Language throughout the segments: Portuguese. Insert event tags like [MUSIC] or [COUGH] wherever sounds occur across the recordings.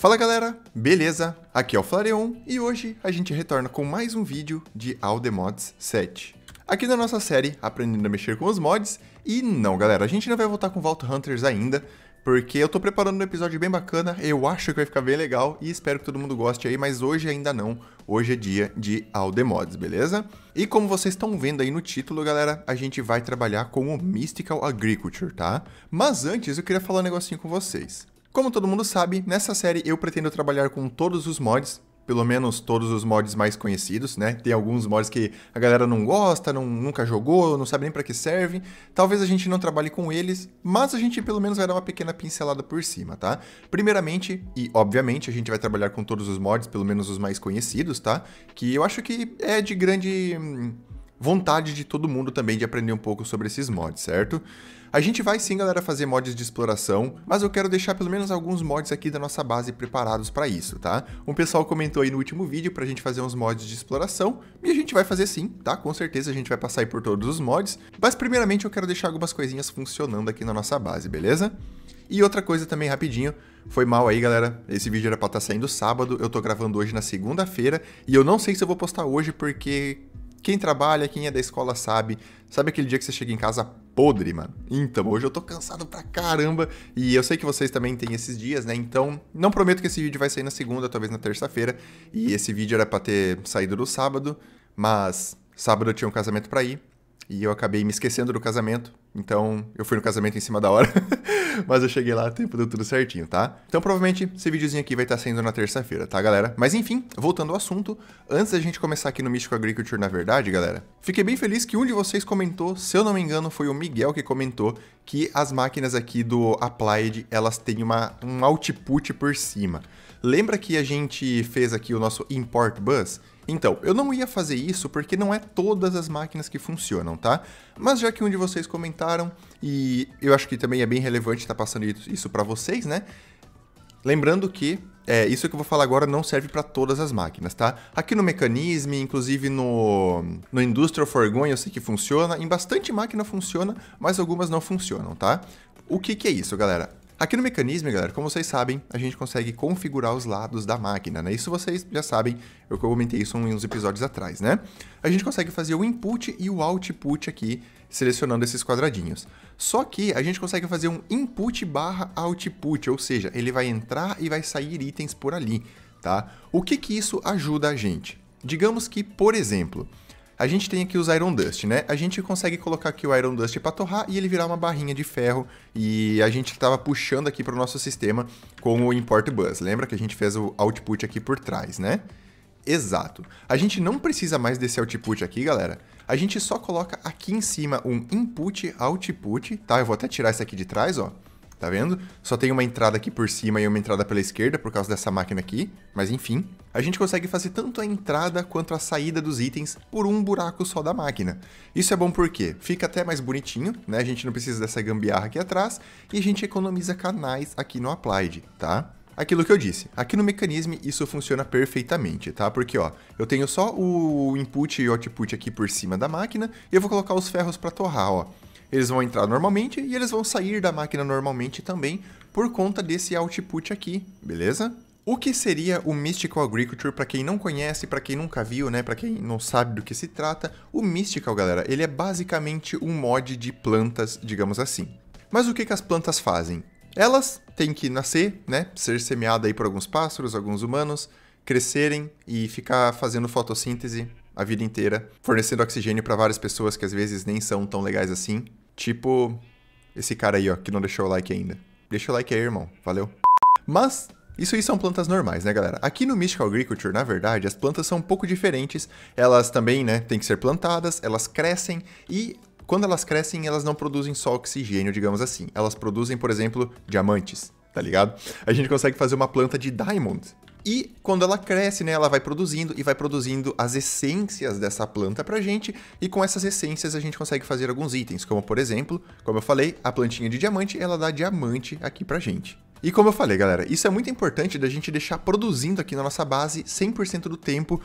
Fala galera, beleza? Aqui é o Flareon e hoje a gente retorna com mais um vídeo de Aldemods 7. Aqui na nossa série, aprendendo a mexer com os mods, e não galera, a gente não vai voltar com Vault Hunters ainda, porque eu tô preparando um episódio bem bacana, eu acho que vai ficar bem legal e espero que todo mundo goste aí, mas hoje ainda não, hoje é dia de Aldemods, beleza? E como vocês estão vendo aí no título, galera, a gente vai trabalhar com o Mystical Agriculture, tá? Mas antes eu queria falar um negocinho com vocês. Como todo mundo sabe, nessa série eu pretendo trabalhar com todos os mods, pelo menos todos os mods mais conhecidos, né? Tem alguns mods que a galera não gosta, não, nunca jogou, não sabe nem para que servem. Talvez a gente não trabalhe com eles, mas a gente pelo menos vai dar uma pequena pincelada por cima, tá? Primeiramente, e obviamente, a gente vai trabalhar com todos os mods, pelo menos os mais conhecidos, tá? Que eu acho que é de grande hum, vontade de todo mundo também de aprender um pouco sobre esses mods, certo? A gente vai sim, galera, fazer mods de exploração, mas eu quero deixar pelo menos alguns mods aqui da nossa base preparados para isso, tá? Um pessoal comentou aí no último vídeo pra gente fazer uns mods de exploração, e a gente vai fazer sim, tá? Com certeza a gente vai passar aí por todos os mods, mas primeiramente eu quero deixar algumas coisinhas funcionando aqui na nossa base, beleza? E outra coisa também rapidinho, foi mal aí, galera. Esse vídeo era pra estar tá saindo sábado, eu tô gravando hoje na segunda-feira e eu não sei se eu vou postar hoje porque quem trabalha, quem é da escola sabe. Sabe aquele dia que você chega em casa podre, mano? Então, hoje eu tô cansado pra caramba e eu sei que vocês também têm esses dias, né? Então, não prometo que esse vídeo vai sair na segunda, talvez na terça-feira. E esse vídeo era pra ter saído no sábado, mas sábado eu tinha um casamento pra ir e eu acabei me esquecendo do casamento. Então, eu fui no casamento em cima da hora. [LAUGHS] mas eu cheguei lá a tempo, deu tudo certinho, tá? Então, provavelmente, esse videozinho aqui vai estar tá saindo na terça-feira, tá, galera? Mas enfim, voltando ao assunto, antes da gente começar aqui no Místico Agriculture, na verdade, galera, fiquei bem feliz que um de vocês comentou, se eu não me engano, foi o Miguel que comentou que as máquinas aqui do Applied, elas têm uma, um output por cima. Lembra que a gente fez aqui o nosso import bus? Então, eu não ia fazer isso porque não é todas as máquinas que funcionam, tá? Mas já que um de vocês comentaram, e eu acho que também é bem relevante estar tá passando isso para vocês, né? Lembrando que é, isso que eu vou falar agora não serve para todas as máquinas, tá? Aqui no Mecanisme, inclusive no, no Industrial Forgone eu sei que funciona, em bastante máquina funciona, mas algumas não funcionam, tá? O que, que é isso, galera? Aqui no mecanismo, galera, como vocês sabem, a gente consegue configurar os lados da máquina, né? Isso vocês já sabem, eu comentei isso em uns episódios atrás, né? A gente consegue fazer o input e o output aqui, selecionando esses quadradinhos. Só que a gente consegue fazer um input barra output, ou seja, ele vai entrar e vai sair itens por ali, tá? O que que isso ajuda a gente? Digamos que, por exemplo, a gente tem aqui os Iron Dust, né? A gente consegue colocar aqui o Iron Dust para torrar e ele virar uma barrinha de ferro. E a gente estava puxando aqui para o nosso sistema com o Import Bus. Lembra que a gente fez o output aqui por trás, né? Exato. A gente não precisa mais desse output aqui, galera. A gente só coloca aqui em cima um input output, tá? Eu vou até tirar isso aqui de trás, ó tá vendo? Só tem uma entrada aqui por cima e uma entrada pela esquerda por causa dessa máquina aqui, mas enfim. A gente consegue fazer tanto a entrada quanto a saída dos itens por um buraco só da máquina. Isso é bom porque fica até mais bonitinho, né? A gente não precisa dessa gambiarra aqui atrás e a gente economiza canais aqui no Applied, tá? aquilo que eu disse. Aqui no mecanismo isso funciona perfeitamente, tá? Porque ó, eu tenho só o input e output aqui por cima da máquina e eu vou colocar os ferros para torrar, ó. Eles vão entrar normalmente e eles vão sair da máquina normalmente também por conta desse output aqui, beleza? O que seria o Mystical Agriculture para quem não conhece, para quem nunca viu, né, para quem não sabe do que se trata? O Mystical, galera, ele é basicamente um mod de plantas, digamos assim. Mas o que, que as plantas fazem? Elas têm que nascer, né, ser semeada aí por alguns pássaros, alguns humanos, crescerem e ficar fazendo fotossíntese a vida inteira, fornecendo oxigênio para várias pessoas que às vezes nem são tão legais assim. Tipo esse cara aí, ó, que não deixou o like ainda. Deixa o like aí, irmão. Valeu. Mas isso aí são plantas normais, né, galera? Aqui no Mystical Agriculture, na verdade, as plantas são um pouco diferentes. Elas também, né, têm que ser plantadas, elas crescem e quando elas crescem, elas não produzem só oxigênio, digamos assim. Elas produzem, por exemplo, diamantes, tá ligado? A gente consegue fazer uma planta de diamond, e quando ela cresce, né, ela vai produzindo e vai produzindo as essências dessa planta pra gente, e com essas essências a gente consegue fazer alguns itens, como por exemplo, como eu falei, a plantinha de diamante, ela dá diamante aqui pra gente. E como eu falei, galera, isso é muito importante da gente deixar produzindo aqui na nossa base 100% do tempo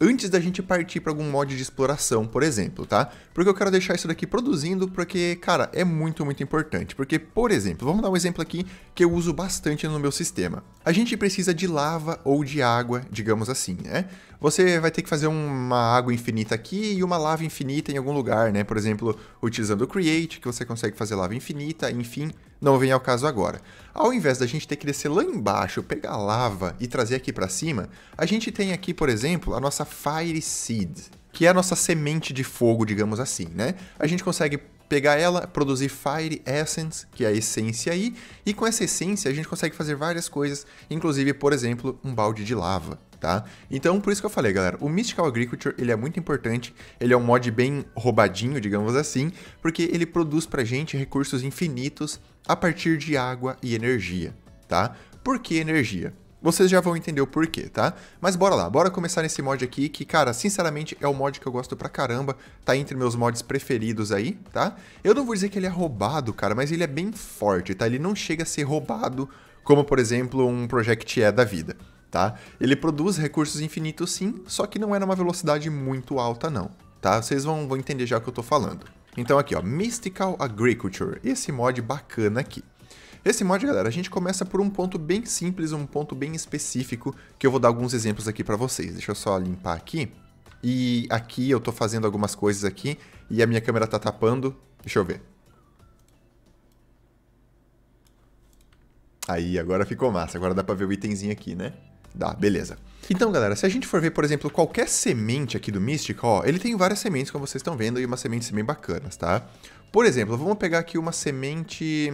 antes da gente partir para algum mod de exploração, por exemplo, tá? Porque eu quero deixar isso daqui produzindo, porque, cara, é muito, muito importante. Porque, por exemplo, vamos dar um exemplo aqui que eu uso bastante no meu sistema. A gente precisa de lava ou de água, digamos assim, né? você vai ter que fazer uma água infinita aqui e uma lava infinita em algum lugar, né? Por exemplo, utilizando o Create, que você consegue fazer lava infinita, enfim, não vem ao caso agora. Ao invés da gente ter que descer lá embaixo, pegar lava e trazer aqui para cima, a gente tem aqui, por exemplo, a nossa Fire Seed, que é a nossa semente de fogo, digamos assim, né? A gente consegue pegar ela, produzir Fire Essence, que é a essência aí, e com essa essência a gente consegue fazer várias coisas, inclusive, por exemplo, um balde de lava tá? Então, por isso que eu falei, galera, o Mystical Agriculture, ele é muito importante, ele é um mod bem roubadinho, digamos assim, porque ele produz pra gente recursos infinitos a partir de água e energia, tá? Por que energia? Vocês já vão entender o porquê, tá? Mas bora lá, bora começar nesse mod aqui, que, cara, sinceramente é o mod que eu gosto pra caramba, tá entre meus mods preferidos aí, tá? Eu não vou dizer que ele é roubado, cara, mas ele é bem forte, tá? Ele não chega a ser roubado, como, por exemplo, um Project E da vida tá? Ele produz recursos infinitos sim, só que não é numa velocidade muito alta não, tá? Vocês vão, vão entender já o que eu tô falando. Então aqui, ó, Mystical Agriculture, esse mod bacana aqui. Esse mod, galera, a gente começa por um ponto bem simples, um ponto bem específico, que eu vou dar alguns exemplos aqui para vocês. Deixa eu só limpar aqui. E aqui eu tô fazendo algumas coisas aqui e a minha câmera tá tapando. Deixa eu ver. Aí, agora ficou massa. Agora dá pra ver o itemzinho aqui, né? Dá, beleza. Então, galera, se a gente for ver, por exemplo, qualquer semente aqui do Mystic, ó, ele tem várias sementes, como vocês estão vendo, e umas sementes bem bacanas, tá? Por exemplo, vamos pegar aqui uma semente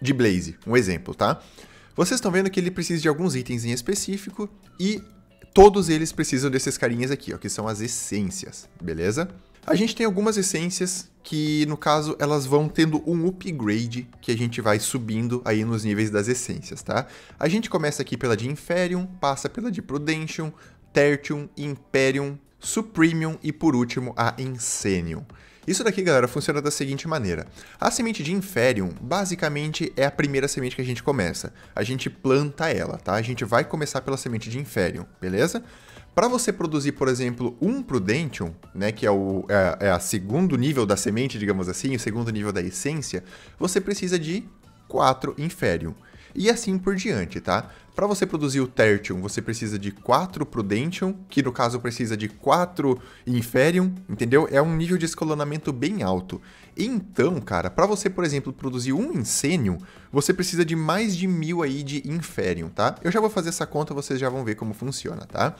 de Blaze, um exemplo, tá? Vocês estão vendo que ele precisa de alguns itens em específico e todos eles precisam desses carinhas aqui, ó, que são as essências, beleza? A gente tem algumas essências que, no caso, elas vão tendo um upgrade que a gente vai subindo aí nos níveis das essências, tá? A gente começa aqui pela de Inferium, passa pela de Prudentium, Tertium, Imperium, Supremium e, por último, a Insenium. Isso daqui, galera, funciona da seguinte maneira. A semente de Inferium, basicamente, é a primeira semente que a gente começa. A gente planta ela, tá? A gente vai começar pela semente de Inferium, beleza? Para você produzir, por exemplo, um Prudentium, né, que é o é, é a segundo nível da semente, digamos assim, o segundo nível da essência, você precisa de quatro Inferium e assim por diante, tá? Para você produzir o tertium, você precisa de 4 prudentium, que no caso precisa de 4 inferium, entendeu? É um nível de escalonamento bem alto. Então, cara, para você, por exemplo, produzir um insênium, você precisa de mais de mil aí de inferium, tá? Eu já vou fazer essa conta, vocês já vão ver como funciona, tá?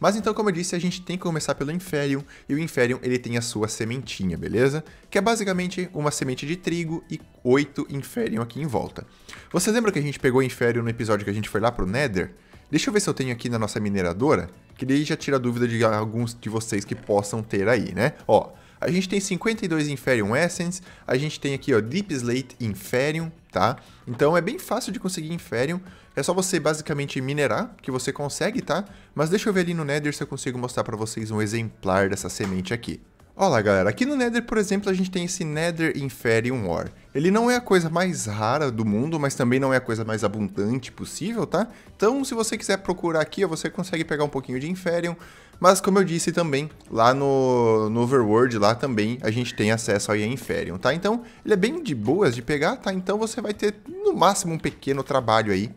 Mas então, como eu disse, a gente tem que começar pelo Inferium, e o Inferium ele tem a sua sementinha, beleza? Que é basicamente uma semente de trigo e oito Inferium aqui em volta. Você lembra que a gente pegou o Inferium no episódio que a gente foi lá pro Nether? Deixa eu ver se eu tenho aqui na nossa mineradora, que daí já tira a dúvida de alguns de vocês que possam ter aí, né? Ó, a gente tem 52 Inferium Essence, a gente tem aqui, ó, Deep Slate Inferium, tá? Então é bem fácil de conseguir Inferium, é só você basicamente minerar, que você consegue, tá? Mas deixa eu ver ali no Nether se eu consigo mostrar para vocês um exemplar dessa semente aqui. Olá galera, aqui no Nether, por exemplo, a gente tem esse Nether Inferium Ore. Ele não é a coisa mais rara do mundo, mas também não é a coisa mais abundante possível, tá? Então, se você quiser procurar aqui, você consegue pegar um pouquinho de Inferium, mas como eu disse também, lá no, no Overworld, lá também a gente tem acesso ao Inferium, tá? Então ele é bem de boas de pegar, tá? Então você vai ter no máximo um pequeno trabalho aí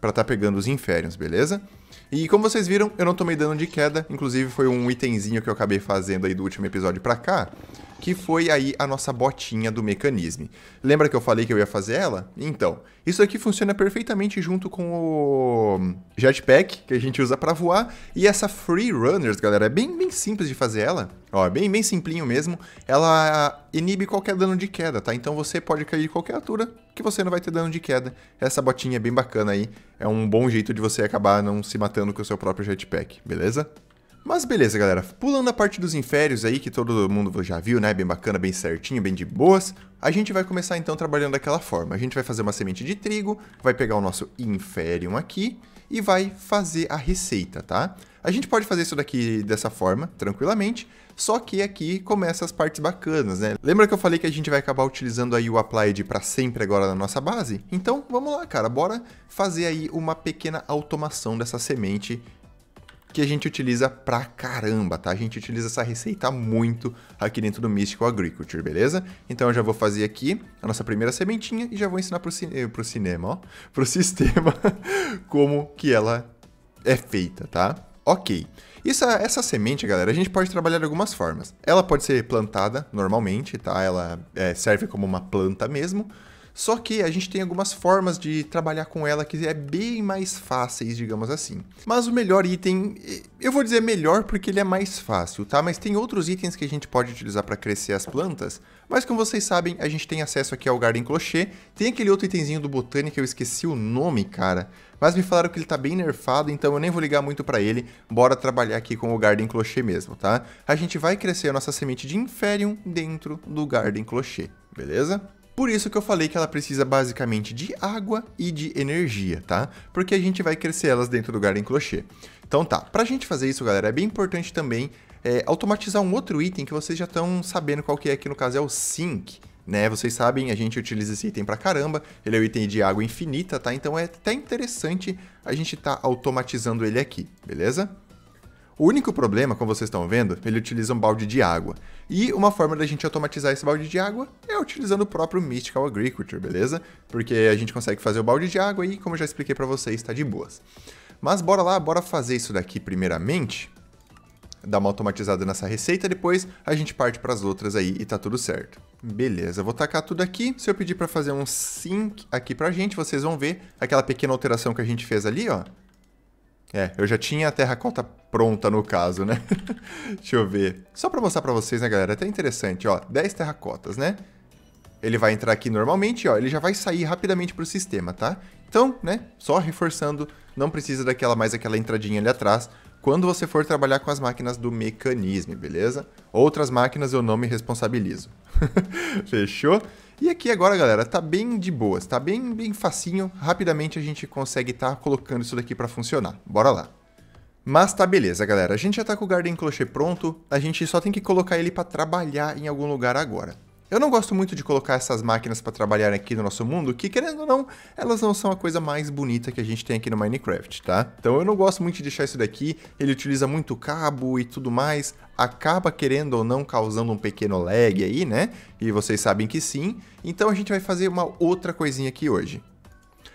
para estar tá pegando os Inferiums, beleza? E como vocês viram, eu não tomei dano de queda, inclusive foi um itemzinho que eu acabei fazendo aí do último episódio pra cá, que foi aí a nossa botinha do mecanismo. Lembra que eu falei que eu ia fazer ela? Então, isso aqui funciona perfeitamente junto com o jetpack que a gente usa para voar e essa Free Runners, galera, é bem, bem simples de fazer ela. Ó, bem, bem simplinho mesmo. Ela inibe qualquer dano de queda, tá? Então você pode cair de qualquer altura que você não vai ter dano de queda. Essa botinha é bem bacana aí. É um bom jeito de você acabar não se matando com o seu próprio jetpack, beleza? Mas beleza, galera. Pulando a parte dos inférios aí, que todo mundo já viu, né? Bem bacana, bem certinho, bem de boas. A gente vai começar então trabalhando daquela forma. A gente vai fazer uma semente de trigo, vai pegar o nosso inferium aqui e vai fazer a receita, tá? A gente pode fazer isso daqui dessa forma, tranquilamente, só que aqui começa as partes bacanas, né? Lembra que eu falei que a gente vai acabar utilizando aí o Applied para sempre agora na nossa base? Então, vamos lá, cara, bora fazer aí uma pequena automação dessa semente que a gente utiliza pra caramba, tá? A gente utiliza essa receita muito aqui dentro do Mystical Agriculture, beleza? Então eu já vou fazer aqui a nossa primeira sementinha e já vou ensinar pro, cine pro cinema, ó, [LAUGHS] pro sistema [LAUGHS] como que ela é feita, tá? Ok. Isso, essa semente, galera, a gente pode trabalhar de algumas formas. Ela pode ser plantada normalmente, tá? Ela é, serve como uma planta mesmo, só que a gente tem algumas formas de trabalhar com ela que é bem mais fáceis, digamos assim. Mas o melhor item, eh, eu vou dizer melhor porque ele é mais fácil, tá? Mas tem outros itens que a gente pode utilizar para crescer as plantas, mas como vocês sabem, a gente tem acesso aqui ao Garden Clochê. tem aquele outro itemzinho do Botânico, eu esqueci o nome, cara, mas me falaram que ele tá bem nerfado, então eu nem vou ligar muito para ele, bora trabalhar aqui com o Garden Clochê mesmo, tá? A gente vai crescer a nossa semente de Inferium dentro do Garden Clochê, beleza? Por isso que eu falei que ela precisa basicamente de água e de energia, tá? Porque a gente vai crescer elas dentro do garden crochê. Então tá, pra gente fazer isso, galera, é bem importante também é, automatizar um outro item que vocês já estão sabendo qual que é, que no caso é o sink. Né, vocês sabem, a gente utiliza esse item pra caramba, ele é o item de água infinita, tá? Então é até interessante a gente estar tá automatizando ele aqui, beleza? O único problema, como vocês estão vendo, ele utiliza um balde de água. E uma forma da gente automatizar esse balde de água é utilizando o próprio Mystical Agriculture, beleza? Porque a gente consegue fazer o balde de água e, como eu já expliquei para vocês, está de boas. Mas bora lá, bora fazer isso daqui primeiramente, dar uma automatizada nessa receita, depois a gente parte para as outras aí e tá tudo certo. Beleza, vou tacar tudo aqui. Se eu pedir para fazer um sync aqui pra gente, vocês vão ver aquela pequena alteração que a gente fez ali, ó. É, eu já tinha a terracota pronta no caso, né? [LAUGHS] Deixa eu ver. Só para mostrar para vocês, né, galera? É até interessante, ó. 10 terracotas, né? Ele vai entrar aqui normalmente, ó. Ele já vai sair rapidamente pro sistema, tá? Então, né? Só reforçando, não precisa daquela mais aquela entradinha ali atrás quando você for trabalhar com as máquinas do mecanismo, beleza? Outras máquinas eu não me responsabilizo. [LAUGHS] Fechou? E aqui agora, galera, tá bem de boas, tá bem, bem facinho. Rapidamente a gente consegue estar tá colocando isso daqui para funcionar. Bora lá. Mas tá beleza, galera. A gente já tá com o Garden Cloche pronto. A gente só tem que colocar ele para trabalhar em algum lugar agora. Eu não gosto muito de colocar essas máquinas para trabalhar aqui no nosso mundo, que querendo ou não, elas não são a coisa mais bonita que a gente tem aqui no Minecraft, tá? Então eu não gosto muito de deixar isso daqui, ele utiliza muito cabo e tudo mais, acaba querendo ou não causando um pequeno lag aí, né? E vocês sabem que sim, então a gente vai fazer uma outra coisinha aqui hoje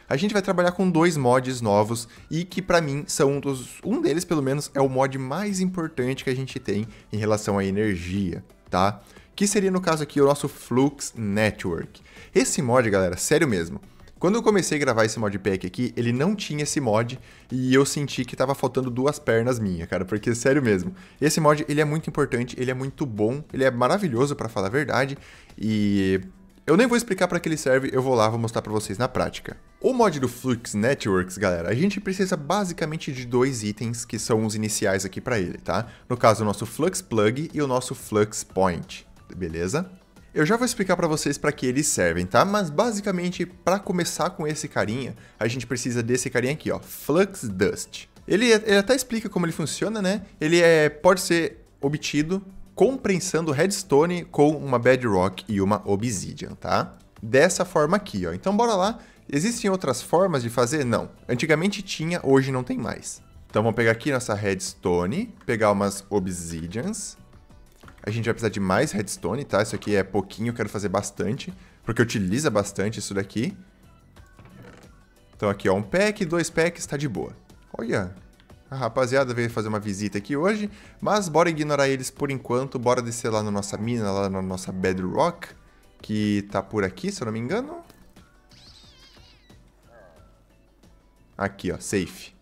a gente vai trabalhar com dois mods novos e que para mim são um dos, um deles pelo menos é o mod mais importante que a gente tem em relação à energia, tá? que seria no caso aqui o nosso Flux Network. Esse mod, galera, sério mesmo. Quando eu comecei a gravar esse modpack aqui, ele não tinha esse mod e eu senti que tava faltando duas pernas minhas, cara, porque sério mesmo. Esse mod, ele é muito importante, ele é muito bom, ele é maravilhoso para falar a verdade e eu nem vou explicar para que ele serve, eu vou lá, vou mostrar para vocês na prática. O mod do Flux Networks, galera, a gente precisa basicamente de dois itens que são os iniciais aqui para ele, tá? No caso, o nosso Flux Plug e o nosso Flux Point beleza? Eu já vou explicar para vocês para que eles servem, tá? Mas basicamente, para começar com esse carinha, a gente precisa desse carinha aqui, ó, Flux Dust. Ele, é, ele até explica como ele funciona, né? Ele é, pode ser obtido compensando redstone com uma bedrock e uma obsidian, tá? Dessa forma aqui, ó. Então bora lá. Existem outras formas de fazer? Não. Antigamente tinha, hoje não tem mais. Então vamos pegar aqui nossa redstone, pegar umas obsidians, a gente vai precisar de mais redstone, tá? Isso aqui é pouquinho, eu quero fazer bastante, porque utiliza bastante isso daqui. Então aqui, ó, um pack, dois packs, tá de boa. Olha, a rapaziada veio fazer uma visita aqui hoje, mas bora ignorar eles por enquanto, bora descer lá na nossa mina, lá na nossa bedrock, que tá por aqui, se eu não me engano. Aqui, ó, safe.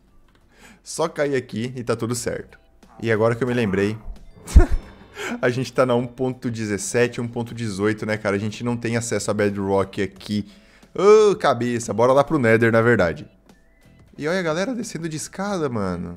Só cair aqui e tá tudo certo. E agora que eu me lembrei... [LAUGHS] a gente tá na 1.17, 1.18, né, cara? A gente não tem acesso a Bedrock aqui. Ô, oh, cabeça, bora lá pro Nether, na verdade. E olha a galera descendo de escada, mano.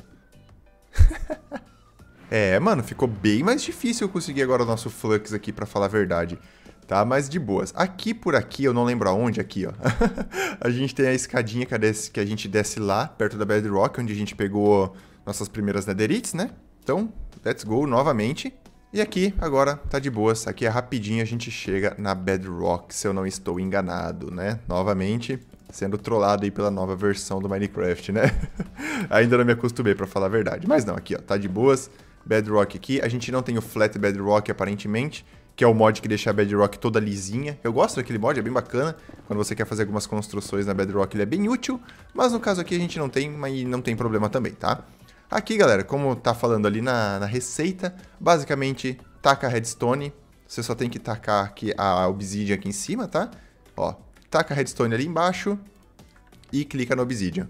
[LAUGHS] é, mano, ficou bem mais difícil eu conseguir agora o nosso Flux aqui, pra falar a verdade tá? Mas de boas. Aqui por aqui, eu não lembro aonde, aqui, ó. [LAUGHS] a gente tem a escadinha que a gente desce lá, perto da Bedrock, onde a gente pegou nossas primeiras netherites, né? Então, let's go novamente. E aqui, agora, tá de boas. Aqui é rapidinho, a gente chega na Bedrock, se eu não estou enganado, né? Novamente, sendo trollado aí pela nova versão do Minecraft, né? [LAUGHS] Ainda não me acostumei, para falar a verdade. Mas não, aqui, ó, tá de boas. Bedrock aqui. A gente não tem o Flat Bedrock, aparentemente, que é o mod que deixa a Bedrock toda lisinha. Eu gosto daquele mod, é bem bacana. Quando você quer fazer algumas construções na Bedrock, ele é bem útil. Mas no caso aqui a gente não tem, mas não tem problema também, tá? Aqui, galera, como tá falando ali na, na receita, basicamente taca redstone. Você só tem que tacar aqui a obsidian aqui em cima, tá? Ó, taca redstone ali embaixo e clica no obsidian.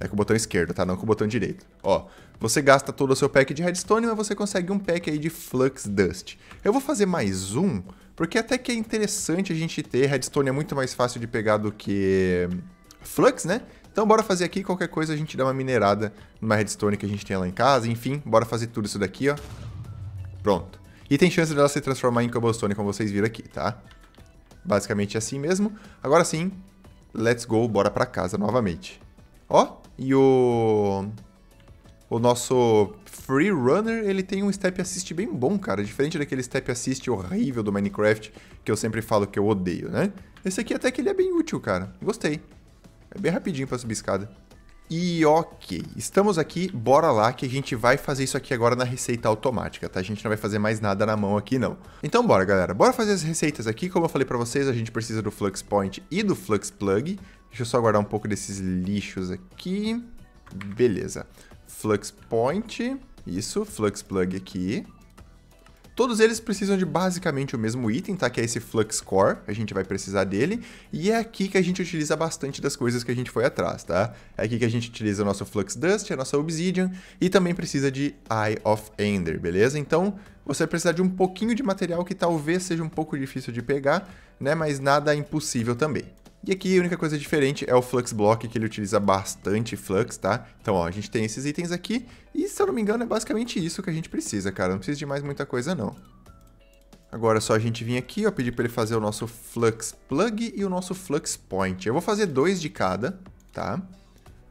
É com o botão esquerdo, tá? Não com o botão direito. Ó, você gasta todo o seu pack de redstone, mas você consegue um pack aí de flux dust. Eu vou fazer mais um, porque até que é interessante a gente ter. Redstone é muito mais fácil de pegar do que flux, né? Então bora fazer aqui, qualquer coisa a gente dá uma minerada numa redstone que a gente tem lá em casa, enfim, bora fazer tudo isso daqui, ó. Pronto. E tem chance dela se transformar em cobblestone, como vocês viram aqui, tá? Basicamente é assim mesmo. Agora sim, let's go, bora pra casa novamente. Ó, e o... O nosso Free Runner, ele tem um step assist bem bom, cara. Diferente daquele step assist horrível do Minecraft, que eu sempre falo que eu odeio, né? Esse aqui até que ele é bem útil, cara. Gostei. É bem rapidinho pra subir escada. E ok, estamos aqui, bora lá que a gente vai fazer isso aqui agora na receita automática, tá? A gente não vai fazer mais nada na mão aqui não. Então bora galera, bora fazer as receitas aqui, como eu falei pra vocês, a gente precisa do Flux Point e do Flux Plug. Deixa eu só guardar um pouco desses lixos aqui. Beleza. Flux Point, isso, Flux Plug aqui. Todos eles precisam de basicamente o mesmo item, tá? Que é esse Flux Core, a gente vai precisar dele. E é aqui que a gente utiliza bastante das coisas que a gente foi atrás, tá? É aqui que a gente utiliza o nosso Flux Dust, a nossa Obsidian e também precisa de Eye of Ender, beleza? Então, você vai precisar de um pouquinho de material que talvez seja um pouco difícil de pegar, né? Mas nada impossível também. E aqui a única coisa diferente é o Flux Block, que ele utiliza bastante Flux, tá? Então, ó, a gente tem esses itens aqui, e se eu não me engano é basicamente isso que a gente precisa, cara. Não precisa de mais muita coisa, não. Agora é só a gente vir aqui, ó, pedir para ele fazer o nosso Flux Plug e o nosso Flux Point. Eu vou fazer dois de cada, tá?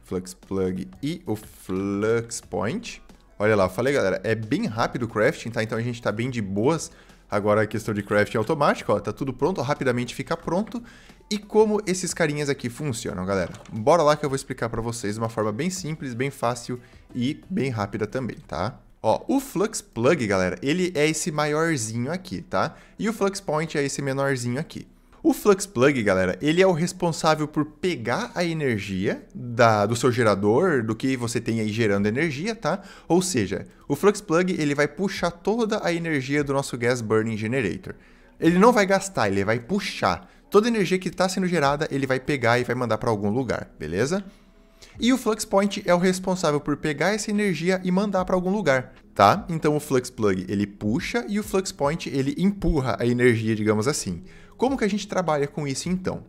Flux Plug e o Flux Point. Olha lá, falei, galera, é bem rápido o crafting, tá? Então a gente tá bem de boas. Agora a questão de crafting automático, ó, tá tudo pronto, rapidamente fica pronto. E como esses carinhas aqui funcionam, galera? Bora lá que eu vou explicar para vocês de uma forma bem simples, bem fácil e bem rápida também, tá? Ó, o Flux Plug, galera, ele é esse maiorzinho aqui, tá? E o Flux Point é esse menorzinho aqui. O Flux Plug, galera, ele é o responsável por pegar a energia da, do seu gerador, do que você tem aí gerando energia, tá? Ou seja, o Flux Plug ele vai puxar toda a energia do nosso Gas Burning Generator. Ele não vai gastar, ele vai puxar toda energia que está sendo gerada ele vai pegar e vai mandar para algum lugar, beleza? E o Flux Point é o responsável por pegar essa energia e mandar para algum lugar, tá? Então o Flux Plug ele puxa e o Flux Point ele empurra a energia, digamos assim. Como que a gente trabalha com isso então?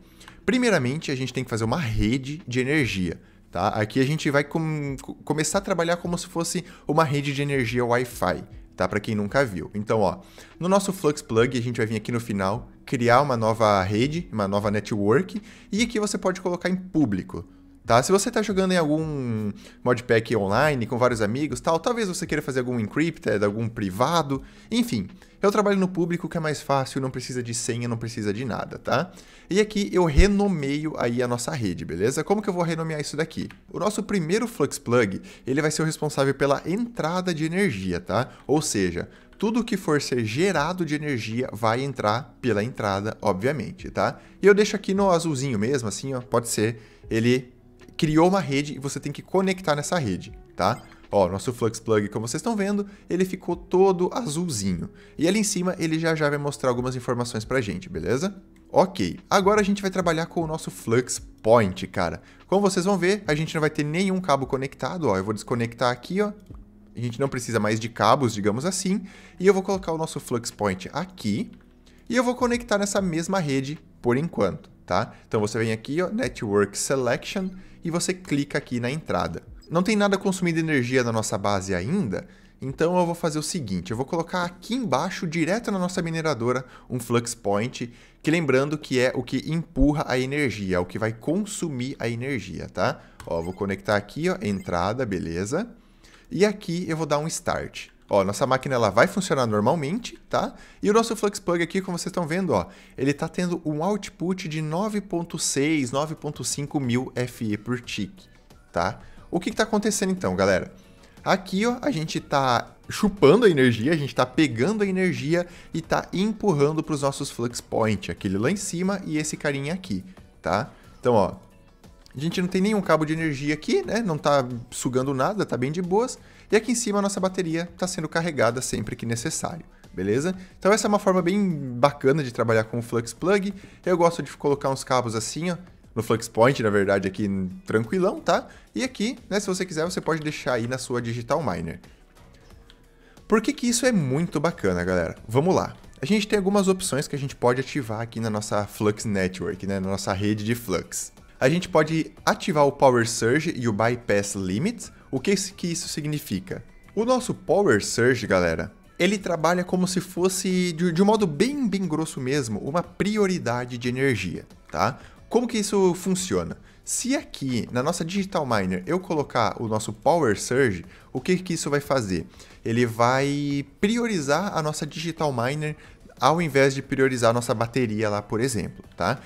Primeiramente, a gente tem que fazer uma rede de energia. Tá? Aqui a gente vai com... começar a trabalhar como se fosse uma rede de energia Wi-Fi, tá? Para quem nunca viu. Então, ó, no nosso flux plug a gente vai vir aqui no final, criar uma nova rede, uma nova network, e aqui você pode colocar em público. Tá? Se você está jogando em algum modpack online com vários amigos, tal, talvez você queira fazer algum encrypted, algum privado, enfim. Eu trabalho no público que é mais fácil, não precisa de senha, não precisa de nada, tá? E aqui eu renomeio aí a nossa rede, beleza? Como que eu vou renomear isso daqui? O nosso primeiro flux plug, ele vai ser o responsável pela entrada de energia, tá? Ou seja, tudo que for ser gerado de energia vai entrar pela entrada, obviamente, tá? E eu deixo aqui no azulzinho mesmo, assim, ó, pode ser. Ele criou uma rede e você tem que conectar nessa rede, tá? Ó, nosso flux plug, como vocês estão vendo, ele ficou todo azulzinho. E ali em cima ele já já vai mostrar algumas informações pra gente, beleza? Ok, agora a gente vai trabalhar com o nosso flux point, cara. Como vocês vão ver, a gente não vai ter nenhum cabo conectado, ó. Eu vou desconectar aqui, ó a gente não precisa mais de cabos, digamos assim, e eu vou colocar o nosso flux point aqui e eu vou conectar nessa mesma rede por enquanto, tá? Então você vem aqui, ó, Network Selection, e você clica aqui na entrada. Não tem nada consumindo energia na nossa base ainda, então eu vou fazer o seguinte, eu vou colocar aqui embaixo, direto na nossa mineradora, um flux point, que lembrando que é o que empurra a energia, é o que vai consumir a energia, tá? Ó, vou conectar aqui, ó, entrada, beleza. E aqui eu vou dar um start. Ó, nossa máquina ela vai funcionar normalmente, tá? E o nosso FluxPlug aqui, como vocês estão vendo, ó, ele está tendo um output de 9.6, 9.5 mil FE por tique, tá? O que está acontecendo então, galera? Aqui, ó, a gente está chupando a energia, a gente está pegando a energia e está empurrando para os nossos flux point, aquele lá em cima e esse carinha aqui, tá? Então, ó, a gente não tem nenhum cabo de energia aqui, né? Não está sugando nada, está bem de boas. E aqui em cima a nossa bateria está sendo carregada sempre que necessário, beleza? Então essa é uma forma bem bacana de trabalhar com o Flux Plug. Eu gosto de colocar uns cabos assim, ó, no Flux Point, na verdade, aqui tranquilão, tá? E aqui, né, se você quiser, você pode deixar aí na sua Digital Miner. Por que, que isso é muito bacana, galera? Vamos lá. A gente tem algumas opções que a gente pode ativar aqui na nossa Flux Network, né, na nossa rede de Flux a gente pode ativar o Power Surge e o Bypass Limit. O que isso significa? O nosso Power Surge, galera, ele trabalha como se fosse, de, de, um modo bem, bem grosso mesmo, uma prioridade de energia, tá? Como que isso funciona? Se aqui na nossa Digital Miner eu colocar o nosso Power Surge, o que, que isso vai fazer? Ele vai priorizar a nossa Digital Miner ao invés de priorizar a nossa bateria lá, por exemplo, tá?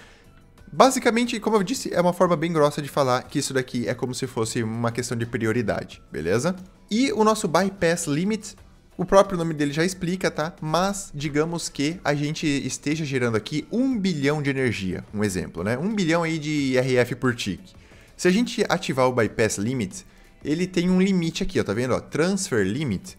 Basicamente, como eu disse, é uma forma bem grossa de falar que isso daqui é como se fosse uma questão de prioridade, beleza? E o nosso bypass limit o próprio nome dele já explica, tá? Mas digamos que a gente esteja gerando aqui um bilhão de energia, um exemplo, né? Um bilhão aí de RF por tique. Se a gente ativar o bypass limit, ele tem um limite aqui, ó, tá vendo? Ó, transfer limit.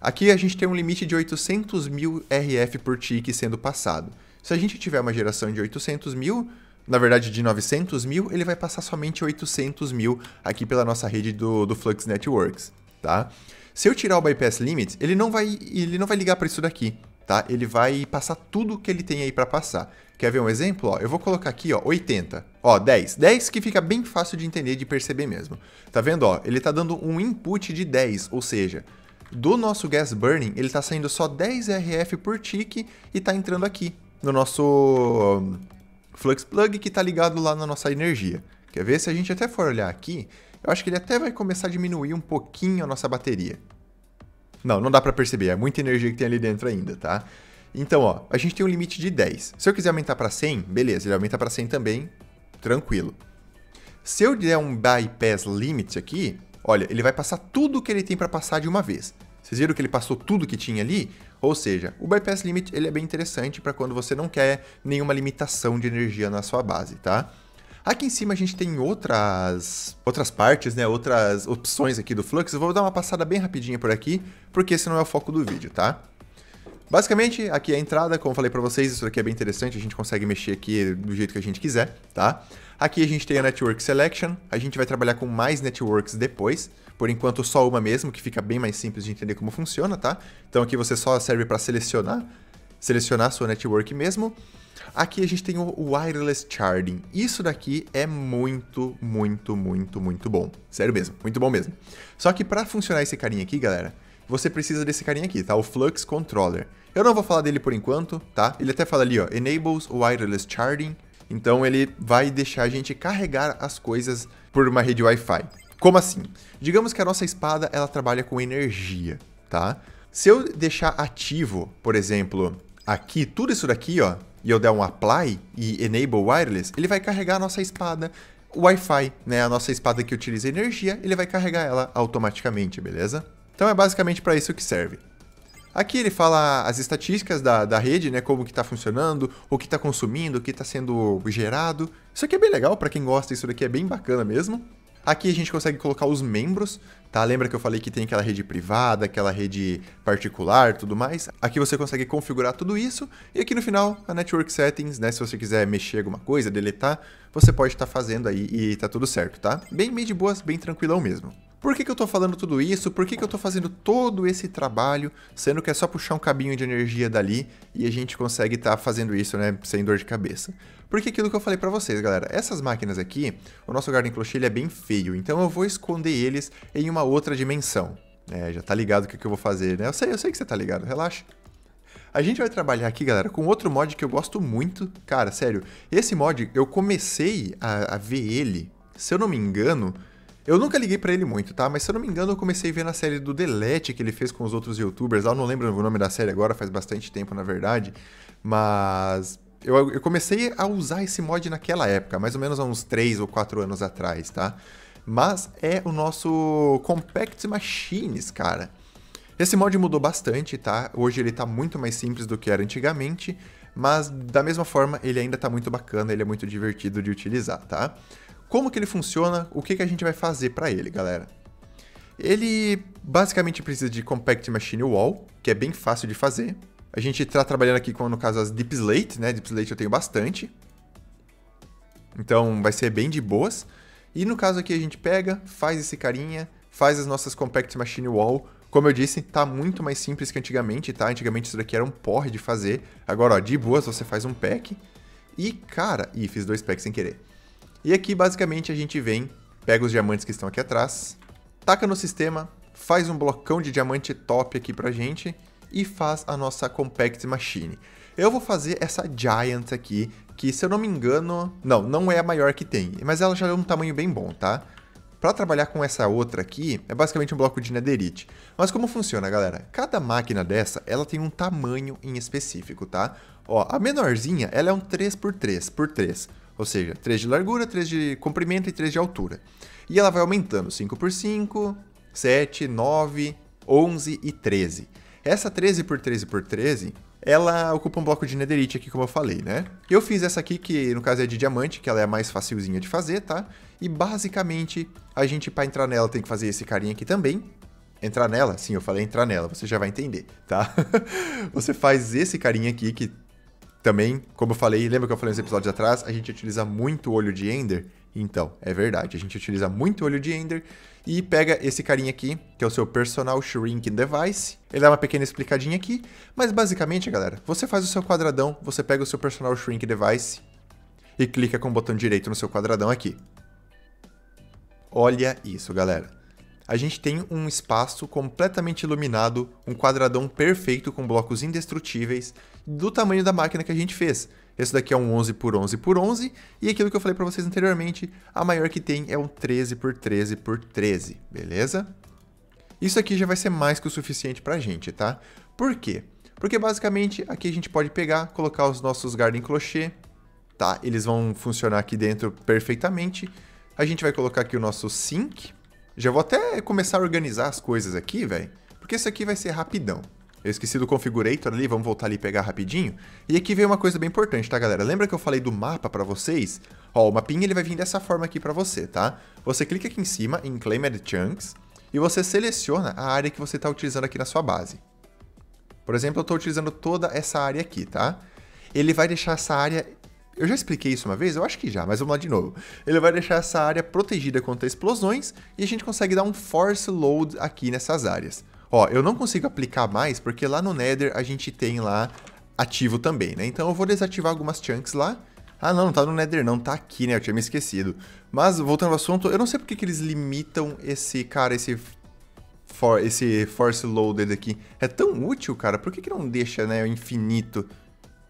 Aqui a gente tem um limite de 800 mil RF por tique sendo passado. Se a gente tiver uma geração de 800 mil, na verdade, de 900 mil, ele vai passar somente 800 mil aqui pela nossa rede do, do Flux Networks, tá? Se eu tirar o Bypass Limit, ele não vai, ele não vai ligar para isso daqui, tá? Ele vai passar tudo que ele tem aí para passar. Quer ver um exemplo? Ó, eu vou colocar aqui, ó, 80. Ó, 10. 10 que fica bem fácil de entender, de perceber mesmo. Tá vendo, ó? Ele tá dando um input de 10, ou seja, do nosso gas burning, ele está saindo só 10 RF por tick e está entrando aqui no nosso flux plug que está ligado lá na nossa energia. Quer ver? Se a gente até for olhar aqui, eu acho que ele até vai começar a diminuir um pouquinho a nossa bateria. Não, não dá para perceber, é muita energia que tem ali dentro ainda, tá? Então, ó, a gente tem um limite de 10. Se eu quiser aumentar para 100, beleza, ele aumenta para 100 também, tranquilo. Se eu der um bypass limit aqui, olha, ele vai passar tudo que ele tem para passar de uma vez. Vocês viram que ele passou tudo que tinha ali? Ou seja, o bypass limit ele é bem interessante para quando você não quer nenhuma limitação de energia na sua base, tá? Aqui em cima a gente tem outras outras partes, né, outras opções aqui do Flux. Eu vou dar uma passada bem rapidinha por aqui, porque esse não é o foco do vídeo, tá? Basicamente, aqui é a entrada, como eu falei para vocês, isso aqui é bem interessante, a gente consegue mexer aqui do jeito que a gente quiser, tá? Aqui a gente tem a Network Selection, a gente vai trabalhar com mais networks depois. Por enquanto, só uma mesmo, que fica bem mais simples de entender como funciona, tá? Então aqui você só serve para selecionar, selecionar sua network mesmo. Aqui a gente tem o Wireless Charging. Isso daqui é muito, muito, muito, muito bom. Sério mesmo, muito bom mesmo. Só que para funcionar esse carinha aqui, galera, você precisa desse carinha aqui, tá? O Flux Controller. Eu não vou falar dele por enquanto, tá? Ele até fala ali, ó, Enables Wireless Charging. Então ele vai deixar a gente carregar as coisas por uma rede Wi-Fi. Como assim? Digamos que a nossa espada ela trabalha com energia, tá? Se eu deixar ativo, por exemplo, aqui, tudo isso daqui, ó, e eu der um apply e enable wireless, ele vai carregar a nossa espada Wi-Fi, né? A nossa espada que utiliza energia, ele vai carregar ela automaticamente, beleza? Então é basicamente para isso que serve. Aqui ele fala as estatísticas da, da rede, né? Como que está funcionando, o que está consumindo, o que está sendo gerado. Isso aqui é bem legal para quem gosta, isso daqui é bem bacana mesmo. Aqui a gente consegue colocar os membros, tá? Lembra que eu falei que tem aquela rede privada, aquela rede particular, tudo mais? Aqui você consegue configurar tudo isso e aqui no final a Network Settings, né? Se você quiser mexer alguma coisa, deletar, você pode estar tá fazendo aí e tá tudo certo, tá? Bem, meio de boas, bem tranquilão mesmo. Por que, que eu estou falando tudo isso? Por que, que eu estou fazendo todo esse trabalho, sendo que é só puxar um cabinho de energia dali e a gente consegue estar tá fazendo isso, né, sem dor de cabeça? Porque aquilo que eu falei para vocês, galera, essas máquinas aqui, o nosso Garden Cloche ele é bem feio, então eu vou esconder eles em uma outra dimensão. É, já tá ligado o que, que eu vou fazer, né? Eu sei, eu sei que você tá ligado, relaxa. A gente vai trabalhar aqui, galera, com outro mod que eu gosto muito. Cara, sério, esse mod, eu comecei a, a ver ele, se eu não me engano, eu nunca liguei para ele muito, tá? Mas se eu não me engano, eu comecei a ver na série do Delete que ele fez com os outros youtubers. Lá eu não lembro o nome da série agora, faz bastante tempo, na verdade. Mas eu, eu comecei a usar esse mod naquela época, mais ou menos há uns 3 ou 4 anos atrás, tá? Mas é o nosso Compact Machines, cara. Esse mod mudou bastante, tá? Hoje ele tá muito mais simples do que era antigamente, mas da mesma forma ele ainda tá muito bacana, ele é muito divertido de utilizar, tá? Como que ele funciona? O que, que a gente vai fazer para ele, galera? Ele basicamente precisa de Compact Machine Wall, que é bem fácil de fazer. A gente está trabalhando aqui com, no caso, as Deep Slate, né? Deep Slate eu tenho bastante. Então vai ser bem de boas. E no caso aqui a gente pega, faz esse carinha, faz as nossas Compact Machine Wall. Como eu disse, tá muito mais simples que antigamente, tá? Antigamente isso daqui era um porre de fazer. Agora, ó, de boas você faz um pack. E, cara... Ih, fiz dois packs sem querer. E aqui basicamente a gente vem, pega os diamantes que estão aqui atrás, taca no sistema, faz um blocão de diamante top aqui pra gente e faz a nossa Compact Machine. Eu vou fazer essa Giant aqui, que se eu não me engano... Não, não é a maior que tem, mas ela já é um tamanho bem bom, tá? Para trabalhar com essa outra aqui, é basicamente um bloco de netherite. Mas como funciona, galera? Cada máquina dessa, ela tem um tamanho em específico, tá? Ó, a menorzinha, ela é um 3x3x3. Ou seja, 3 de largura, 3 de comprimento e 3 de altura. E ela vai aumentando 5 por 5, 7, 9, 11 e 13. Essa 13 por 13 por 13, ela ocupa um bloco de netherite aqui, como eu falei, né? Eu fiz essa aqui, que no caso é de diamante, que ela é a mais facilzinha de fazer, tá? E basicamente, a gente, para entrar nela, tem que fazer esse carinha aqui também. Entrar nela? Sim, eu falei entrar nela, você já vai entender, tá? [LAUGHS] você faz esse carinha aqui, que também, como eu falei, lembra que eu falei nos episódios atrás, a gente utiliza muito olho de Ender? Então, é verdade, a gente utiliza muito olho de Ender e pega esse carinha aqui, que é o seu Personal Shrinking Device. Ele dá uma pequena explicadinha aqui, mas basicamente, galera, você faz o seu quadradão, você pega o seu Personal Shrink Device e clica com o botão direito no seu quadradão aqui. Olha isso, galera a gente tem um espaço completamente iluminado, um quadradão perfeito com blocos indestrutíveis do tamanho da máquina que a gente fez. Esse daqui é um 11 por 11 por 11 e aquilo que eu falei para vocês anteriormente, a maior que tem é um 13 por 13 por 13, beleza? Isso aqui já vai ser mais que o suficiente para a gente, tá? Por quê? Porque basicamente aqui a gente pode pegar, colocar os nossos Garden Clochê, tá? Eles vão funcionar aqui dentro perfeitamente. A gente vai colocar aqui o nosso Sync, já vou até começar a organizar as coisas aqui, velho, porque isso aqui vai ser rapidão. Eu esqueci do configurator ali, vamos voltar ali e pegar rapidinho. E aqui vem uma coisa bem importante, tá, galera? Lembra que eu falei do mapa para vocês? Ó, o mapinha ele vai vir dessa forma aqui para você, tá? Você clica aqui em cima em Claimed Chunks e você seleciona a área que você está utilizando aqui na sua base. Por exemplo, eu estou utilizando toda essa área aqui, tá? Ele vai deixar essa área eu já expliquei isso uma vez? Eu acho que já, mas vamos lá de novo. Ele vai deixar essa área protegida contra explosões e a gente consegue dar um force load aqui nessas áreas. Ó, eu não consigo aplicar mais porque lá no Nether a gente tem lá ativo também, né? Então eu vou desativar algumas chunks lá. Ah não, não tá no Nether não, tá aqui, né? Eu tinha me esquecido. Mas voltando ao assunto, eu não sei porque que eles limitam esse, cara, esse for, esse force loaded aqui. É tão útil, cara. Por que que não deixa, né, infinito?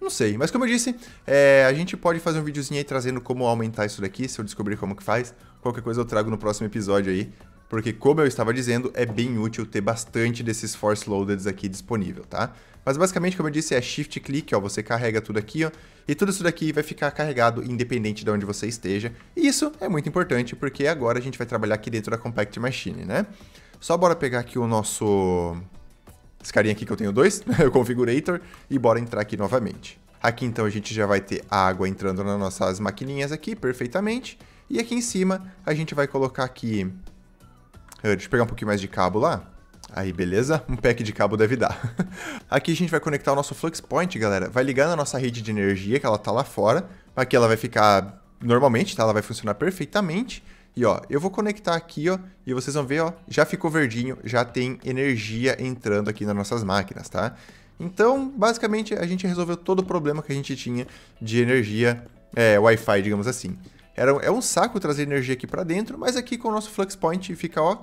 Não sei, mas como eu disse, é, a gente pode fazer um videozinho aí trazendo como aumentar isso daqui, se eu descobrir como que faz. Qualquer coisa eu trago no próximo episódio aí, porque como eu estava dizendo, é bem útil ter bastante desses force loaders aqui disponível, tá? Mas basicamente, como eu disse, é shift click, ó, você carrega tudo aqui, ó, e tudo isso daqui vai ficar carregado independente de onde você esteja. E isso é muito importante porque agora a gente vai trabalhar aqui dentro da Compact Machine, né? Só bora pegar aqui o nosso esse carinha aqui que eu tenho dois, o [LAUGHS] configurator, e bora entrar aqui novamente. Aqui então a gente já vai ter a água entrando nas nossas maquininhas aqui perfeitamente. E aqui em cima a gente vai colocar aqui... Eh, deixa eu pegar um pouquinho mais de cabo lá. Aí, beleza? Um pack de cabo deve dar. [LAUGHS] aqui a gente vai conectar o nosso Flux Point, galera. Vai ligar na nossa rede de energia, que ela tá lá fora. Aqui ela vai ficar normalmente, tá? Ela vai funcionar perfeitamente. E ó, eu vou conectar aqui, ó, e vocês vão ver, ó, já ficou verdinho, já tem energia entrando aqui nas nossas máquinas, tá? Então, basicamente, a gente resolveu todo o problema que a gente tinha de energia é, Wi-Fi, digamos assim. Era, é um saco trazer energia aqui para dentro, mas aqui com o nosso Flux Point fica, ó,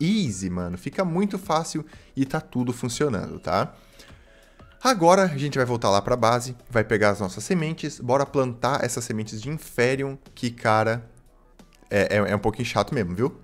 easy, mano. Fica muito fácil e tá tudo funcionando, tá? Agora a gente vai voltar lá para a base, vai pegar as nossas sementes, bora plantar essas sementes de Inferium, que cara, é, é, é um pouquinho chato mesmo, viu?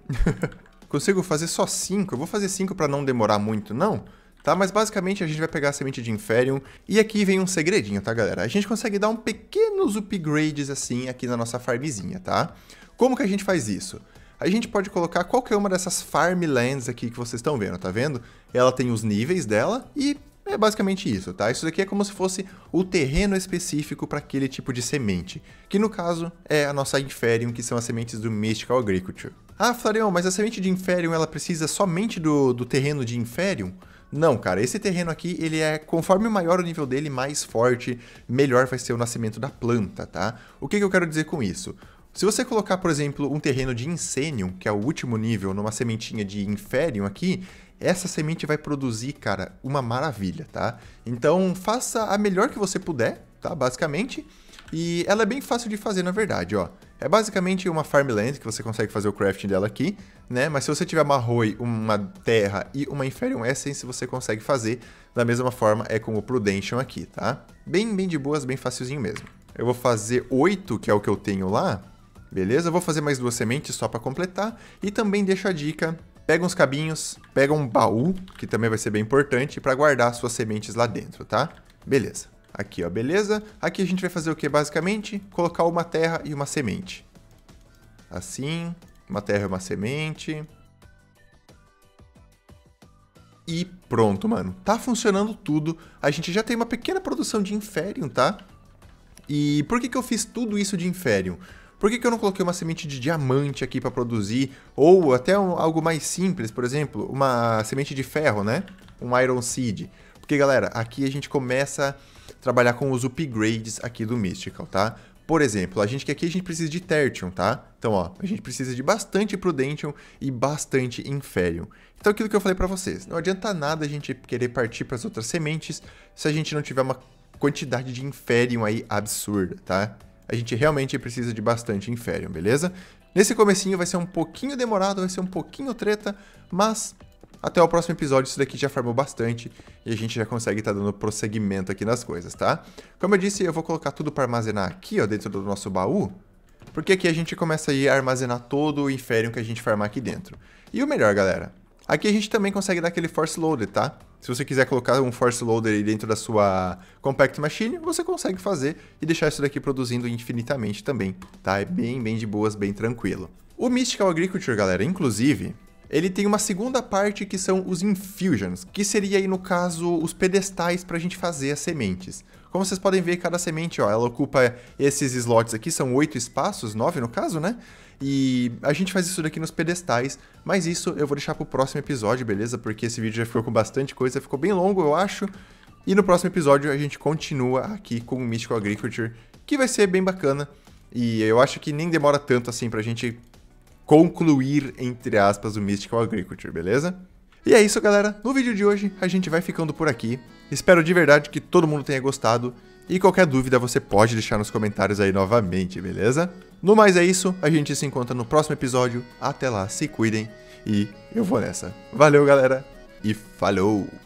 [LAUGHS] Consigo fazer só 5? Eu vou fazer 5 para não demorar muito, não? Tá, mas basicamente a gente vai pegar a semente de Inferium e aqui vem um segredinho, tá galera? A gente consegue dar um pequenos upgrades assim aqui na nossa farmzinha, tá? Como que a gente faz isso? a gente pode colocar qualquer uma dessas farmlands aqui que vocês estão vendo, tá vendo? Ela tem os níveis dela e é basicamente isso, tá? Isso daqui é como se fosse o terreno específico para aquele tipo de semente, que no caso é a nossa Inferium, que são as sementes do Mystical Agriculture. Ah, Flareon, mas a semente de Inferium ela precisa somente do, do terreno de Inferium? Não, cara, esse terreno aqui, ele é, conforme maior o nível dele, mais forte, melhor vai ser o nascimento da planta, tá? O que, que eu quero dizer com isso? Se você colocar, por exemplo, um terreno de Insenium, que é o último nível, numa sementinha de Inferium aqui, essa semente vai produzir, cara, uma maravilha, tá? Então faça a melhor que você puder, tá? Basicamente. E ela é bem fácil de fazer, na verdade, ó. É basicamente uma farmland que você consegue fazer o crafting dela aqui, né? Mas se você tiver uma Roy, uma Terra e uma Inferium Essence, você consegue fazer. Da mesma forma é com o Prudential aqui, tá? Bem, bem de boas, bem facilzinho mesmo. Eu vou fazer oito que é o que eu tenho lá, beleza? Eu vou fazer mais duas sementes só para completar. E também deixo a dica pega uns cabinhos, pega um baú, que também vai ser bem importante, para guardar suas sementes lá dentro, tá? Beleza. Aqui, ó, beleza? Aqui a gente vai fazer o que, basicamente? Colocar uma terra e uma semente. Assim, uma terra e uma semente. E pronto, mano. Tá funcionando tudo. A gente já tem uma pequena produção de Inferium, tá? E por que, que eu fiz tudo isso de Inferium? Por que, que eu não coloquei uma semente de diamante aqui para produzir? Ou até um, algo mais simples, por exemplo, uma semente de ferro, né? Um Iron Seed. Porque, galera, aqui a gente começa a trabalhar com os upgrades aqui do Mystical, tá? Por exemplo, a gente que aqui a gente precisa de Tertium, tá? Então, ó, a gente precisa de bastante Prudentium e bastante Inferium. Então, aquilo que eu falei para vocês, não adianta nada a gente querer partir para as outras sementes se a gente não tiver uma quantidade de Inferium aí absurda, tá? a gente realmente precisa de bastante Inferium, beleza? Nesse comecinho vai ser um pouquinho demorado, vai ser um pouquinho treta, mas até o próximo episódio isso daqui já farmou bastante e a gente já consegue estar tá dando prosseguimento aqui nas coisas, tá? Como eu disse, eu vou colocar tudo para armazenar aqui, ó, dentro do nosso baú, porque aqui a gente começa aí a armazenar todo o Inferium que a gente farmar aqui dentro. E o melhor, galera, aqui a gente também consegue dar aquele Force load, tá? Se você quiser colocar um force loader aí dentro da sua compact machine, você consegue fazer e deixar isso daqui produzindo infinitamente também, tá? É bem, bem de boas, bem tranquilo. O Mystical Agriculture, galera, inclusive, ele tem uma segunda parte que são os infusions, que seria aí no caso os pedestais para a gente fazer as sementes. Como vocês podem ver, cada semente, ó, ela ocupa esses slots aqui, são oito espaços, nove no caso, né? E a gente faz isso daqui nos pedestais, mas isso eu vou deixar pro próximo episódio, beleza? Porque esse vídeo já ficou com bastante coisa, ficou bem longo, eu acho. E no próximo episódio a gente continua aqui com o Mystical Agriculture, que vai ser bem bacana. E eu acho que nem demora tanto assim pra gente concluir, entre aspas, o Mystical Agriculture, beleza? E é isso, galera. No vídeo de hoje a gente vai ficando por aqui. Espero de verdade que todo mundo tenha gostado. E qualquer dúvida você pode deixar nos comentários aí novamente, beleza? No mais é isso, a gente se encontra no próximo episódio. Até lá, se cuidem e eu vou nessa. Valeu, galera, e falou!